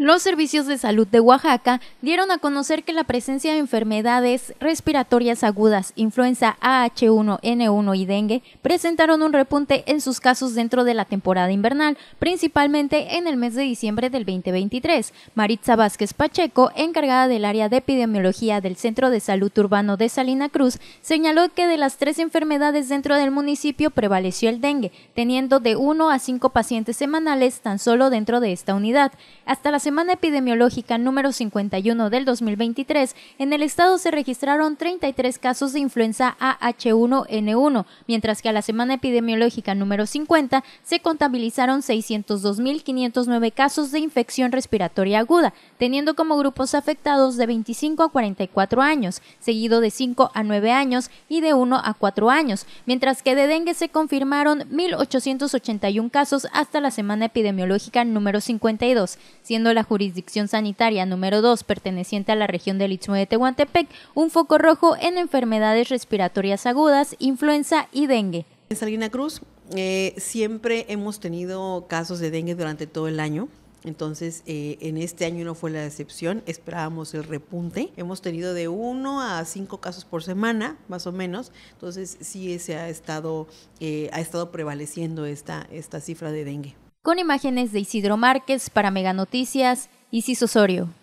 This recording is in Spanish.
Los servicios de salud de Oaxaca dieron a conocer que la presencia de enfermedades respiratorias agudas, influenza AH1N1 y dengue presentaron un repunte en sus casos dentro de la temporada invernal, principalmente en el mes de diciembre del 2023. Maritza Vázquez Pacheco, encargada del área de epidemiología del Centro de Salud Urbano de Salina Cruz, señaló que de las tres enfermedades dentro del municipio prevaleció el dengue, teniendo de 1 a 5 pacientes semanales tan solo dentro de esta unidad. Hasta las semana epidemiológica número 51 del 2023, en el estado se registraron 33 casos de influenza AH1N1, mientras que a la semana epidemiológica número 50 se contabilizaron 602.509 casos de infección respiratoria aguda, teniendo como grupos afectados de 25 a 44 años, seguido de 5 a 9 años y de 1 a 4 años, mientras que de dengue se confirmaron 1.881 casos hasta la semana epidemiológica número 52, siendo la la jurisdicción sanitaria número 2 perteneciente a la región del Istmo de Tehuantepec un foco rojo en enfermedades respiratorias agudas, influenza y dengue. En Salina Cruz eh, siempre hemos tenido casos de dengue durante todo el año. Entonces, eh, en este año no fue la excepción, esperábamos el repunte. Hemos tenido de 1 a 5 casos por semana, más o menos. Entonces, sí se ha estado, eh, ha estado prevaleciendo esta, esta cifra de dengue con imágenes de Isidro Márquez para Mega Noticias, Isis Osorio.